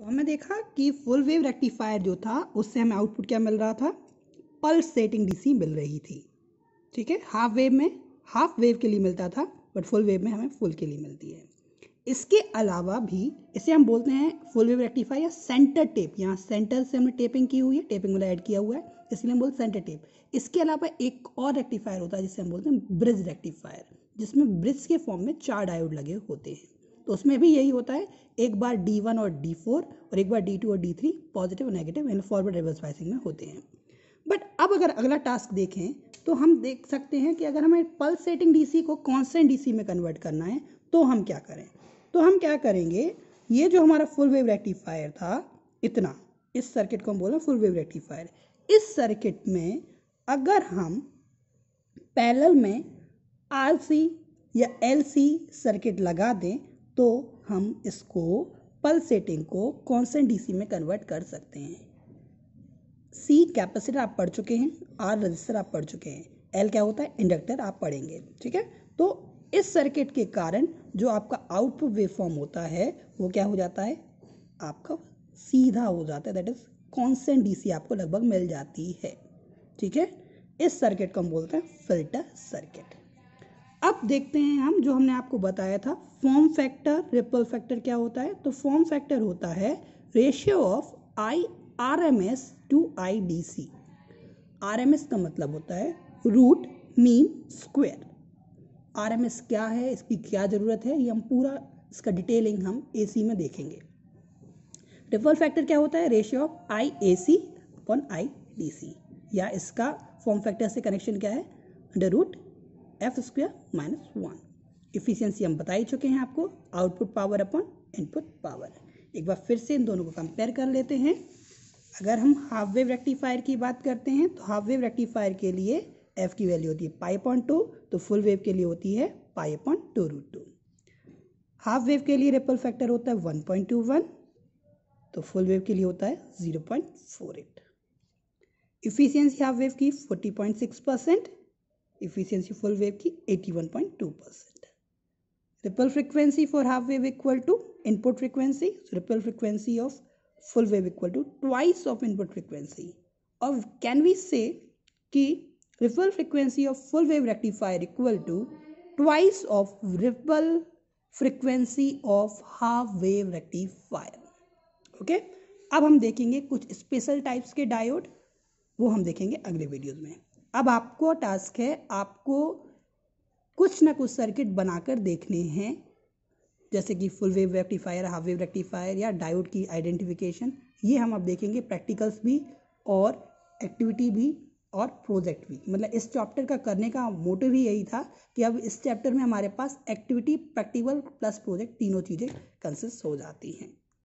तो हमने देखा कि फुल वेव रेक्टिफायर जो था उससे हमें आउटपुट क्या मिल रहा था पल्स सेटिंग डीसी मिल रही थी ठीक है हाफ वेव में हाफ वेव के लिए मिलता था बट फुल वेव में हमें फुल के लिए मिलती है इसके अलावा भी इसे हम बोलते हैं फुल वेव रेक्टिफायर या सेंटर टेप यहाँ सेंटर से हमने टेपिंग की हुई है टेपिंग वाला ऐड किया हुआ है इसलिए हम बोलते हैं सेंटर टेप इसके अलावा एक और रेक्टिफायर होता है जिसे हम बोलते हैं ब्रिज रेक्टिफायर जिसमें ब्रिज के फॉर्म में चार डायोड लगे होते हैं तो उसमें भी यही होता है एक बार डी वन और डी फोर और एक बार डी टू और डी थ्री पॉजिटिव और नेगेटिव यानी फॉरवर्ड रिवर्स बाइसिंग में होते हैं बट अब अगर अगला टास्क देखें तो हम देख सकते हैं कि अगर हमें पल्स सेटिंग डी को कॉन्सटेंट डी में कन्वर्ट करना है तो हम क्या करें तो हम क्या करेंगे ये जो हमारा फुल वेव रेक्टिफायर था इतना इस सर्किट को हम बोल रहे हैं फुल वेव रेक्टिफायर इस सर्किट में अगर हम पैरेलल में आरसी या एलसी सर्किट लगा दें तो हम इसको पल्सेटिंग सेटिंग को कॉन्सेंट डीसी में कन्वर्ट कर सकते हैं सी कैपेसिटर आप पढ़ चुके हैं आर रजिस्टर आप पढ़ चुके हैं एल क्या होता है इंडक्टर आप पढ़ेंगे ठीक है तो इस सर्किट के कारण जो आपका आउटपुट वेवफॉर्म होता है वो क्या हो जाता है आपका सीधा हो जाता है दैट इज कॉन्सेंट डीसी आपको लगभग मिल जाती है ठीक है इस सर्किट को हम बोलते हैं फिल्टर सर्किट अब देखते हैं हम जो हमने आपको बताया था फॉर्म फैक्टर रिपल फैक्टर क्या होता है तो फॉर्म फैक्टर होता है ratio of I R M S to I D C R M S का मतलब होता है root mean square R M S क्या है इसकी क्या ज़रूरत है ये हम पूरा इसका डिटेलिंग हम ए सी में देखेंगे रिपल फैक्टर क्या होता है ratio of I A C upon I D C या इसका फॉर्म फैक्टर से कनेक्शन क्या है under root F square minus one efficiency हम बता ही चुके हैं आपको output power upon input power एक बार फिर से इन दोनों को कंपेयर कर लेते हैं अगर हम हाफ वेव रेक्टिफायर की बात करते हैं तो हाफ वेव रेक्टिफायर के लिए एफ की वैल्यू होती है पाई पॉइंट टू तो फुल वेव के लिए होती है pi point two root two half wave के लिए रिपल फैक्टर होता है वन पॉइंट टू वन तो फुल वेव के लिए होता है zero point four eight efficiency half wave की forty point six percent efficiency full wave की 81.2 percent ripple frequency for half wave equal to input frequency ripple frequency of full wave equal to twice of input frequency और can we say कि ripple frequency of full wave rectifier equal to twice of ripple frequency of half wave rectifier okay अब हम देखेंगे कुछ special types के diode वो हम देखेंगे अगले वीडियोज़ में अब आपको टास्क है आपको कुछ ना कुछ सर्किट बनाकर देखने हैं जैसे कि full wave rectifier half wave rectifier या डायोड की आइडेंटिफिकेशन ये हम अब देखेंगे प्रैक्टिकल्स भी और एक्टिविटी भी और प्रोजेक्ट भी मतलब इस चैप्टर का करने का मोटिव ही यही था कि अब इस चैप्टर में हमारे पास एक्टिविटी प्रैक्टिकल प्लस प्रोजेक्ट तीनों चीज़ें कंसिस्ट हो जाती हैं